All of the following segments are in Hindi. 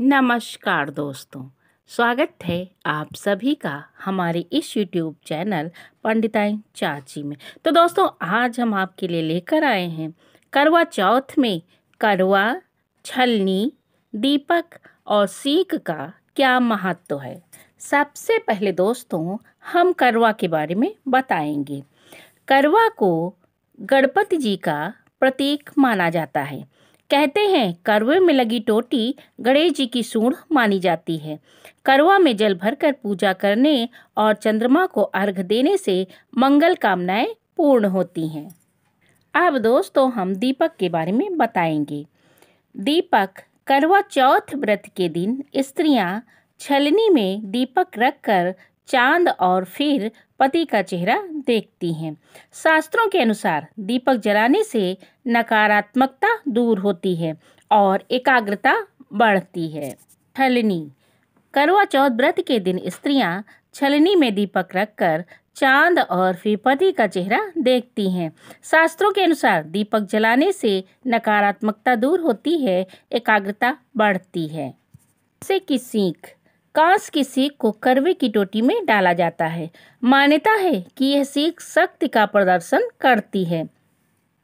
नमस्कार दोस्तों स्वागत है आप सभी का हमारे इस यूट्यूब चैनल पंडिताई चाची में तो दोस्तों आज हम आपके लिए लेकर आए हैं करवा चौथ में करवा छलनी दीपक और सीख का क्या महत्व है सबसे पहले दोस्तों हम करवा के बारे में बताएंगे करवा को गणपति जी का प्रतीक माना जाता है कहते हैं करवे में लगी टोटी गणेश जी की सूढ़ मानी जाती है करवा में जल भरकर पूजा करने और चंद्रमा को अर्घ देने से मंगल कामनाएं पूर्ण होती हैं अब दोस्तों हम दीपक के बारे में बताएंगे दीपक करवा चौथ व्रत के दिन स्त्रियां छलनी में दीपक रखकर चांद और फिर पति का चेहरा देखती हैं शास्त्रों के अनुसार दीपक जलाने से नकारात्मकता दूर होती है और एकाग्रता बढ़ती है छलनी करवा चौथ व्रत के दिन स्त्रियां छलनी में दीपक रखकर चांद और फिर पति का चेहरा देखती हैं शास्त्रों के अनुसार दीपक जलाने से नकारात्मकता दूर होती है एकाग्रता बढ़ती है से की सीख कांस की सीख को करवे की टोटी में डाला जाता है मान्यता है कि यह सीख शक्ति का प्रदर्शन करती है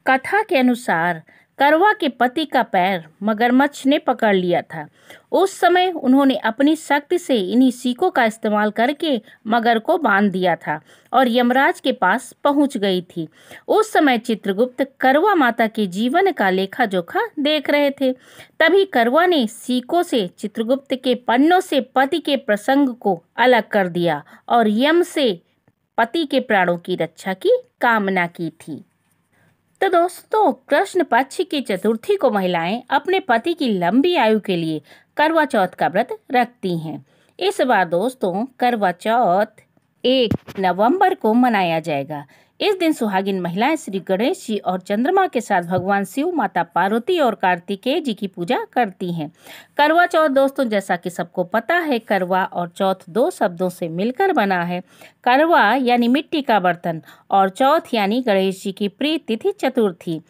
कथा के अनुसार करवा के पति का पैर मगरमच्छ ने पकड़ लिया था उस समय उन्होंने अपनी शक्ति से इन्हीं सीकों का इस्तेमाल करके मगर को बांध दिया था और यमराज के पास पहुंच गई थी उस समय चित्रगुप्त करवा माता के जीवन का लेखा जोखा देख रहे थे तभी करवा ने सीकों से चित्रगुप्त के पन्नों से पति के प्रसंग को अलग कर दिया और यम से पति के प्राणों की रक्षा की कामना की थी तो दोस्तों कृष्ण पक्ष की चतुर्थी को महिलाएं अपने पति की लंबी आयु के लिए करवा चौथ का व्रत रखती हैं इस बार दोस्तों करवा चौथ एक नवंबर को मनाया जाएगा इस दिन सुहागिन महिलाएं श्री गणेश जी और चंद्रमा के साथ भगवान शिव माता पार्वती और कार्तिकेय जी की पूजा करती हैं करवा चौथ दोस्तों जैसा कि सबको पता है करवा और चौथ दो शब्दों से मिलकर बना है करवा यानी मिट्टी का बर्तन और चौथ यानी गणेश जी की प्रिय तिथि चतुर्थी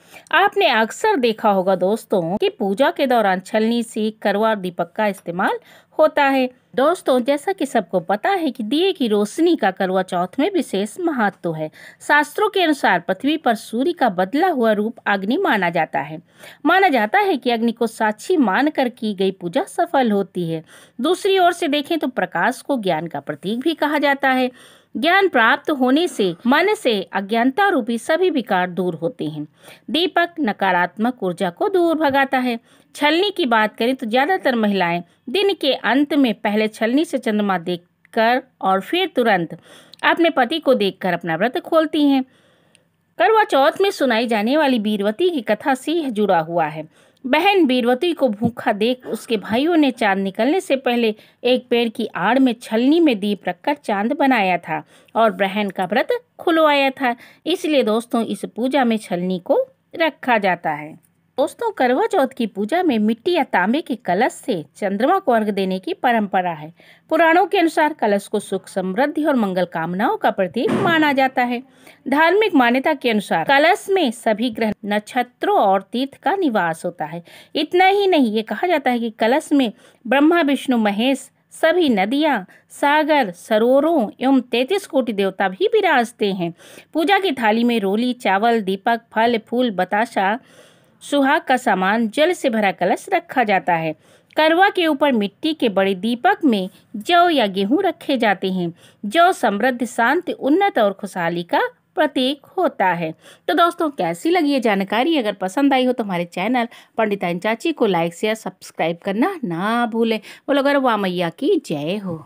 आपने अक्सर देखा होगा दोस्तों कि पूजा के दौरान छलनी सीख करवा और दीपक का इस्तेमाल होता है दोस्तों जैसा कि सबको पता है कि दिए की रोशनी का करवा चौथ में विशेष महत्व है शास्त्रों के अनुसार पृथ्वी पर सूर्य का बदला हुआ रूप अग्नि माना जाता है माना जाता है कि अग्नि को साक्षी मानकर की गई पूजा सफल होती है दूसरी ओर से देखें तो प्रकाश को ज्ञान का प्रतीक भी कहा जाता है ज्ञान प्राप्त होने से मन से अज्ञानता रूपी सभी विकार दूर होते हैं दीपक नकारात्मक ऊर्जा को दूर भगाता है छलनी की बात करें तो ज्यादातर महिलाएं दिन के अंत में पहले छलनी से चंद्रमा देखकर और फिर तुरंत अपने पति को देखकर अपना व्रत खोलती हैं करवा चौथ में सुनाई जाने वाली बीरवती की कथा से जुड़ा हुआ है बहन बीरवती को भूखा देख उसके भाइयों ने चांद निकलने से पहले एक पेड़ की आड़ में छलनी में दीप रखकर चांद बनाया था और बहन का व्रत खुलवाया था इसलिए दोस्तों इस पूजा में छलनी को रखा जाता है दोस्तों करवा चौथ की पूजा में मिट्टी या तांबे के कलश से चंद्रमा को अर्घ देने की परंपरा है पुराणों के अनुसार कलश को सुख समृद्धि और मंगल कामनाओं का प्रतीक माना जाता है धार्मिक मान्यता के अनुसार कलश में सभी ग्रह नक्षत्रों और तीर्थ का निवास होता है इतना ही नहीं ये कहा जाता है कि कलश में ब्रह्मा विष्णु महेश सभी नदियाँ सागर सरोवरों एवं तैतीस कोटि देवता भी विराजते हैं पूजा की थाली में रोली चावल दीपक फल फूल बताशा सुहाग का सामान जल से भरा कलश रखा जाता है करवा के ऊपर मिट्टी के बड़े दीपक में जौ या गेहूं रखे जाते हैं जौ समृद्ध शांति उन्नत और खुशहाली का प्रतीक होता है तो दोस्तों कैसी लगी ये जानकारी अगर पसंद आई हो तो हमारे चैनल पंडिताइन चाची को लाइक शेयर सब्सक्राइब करना ना भूलें बोलो अगर मैया की जय हो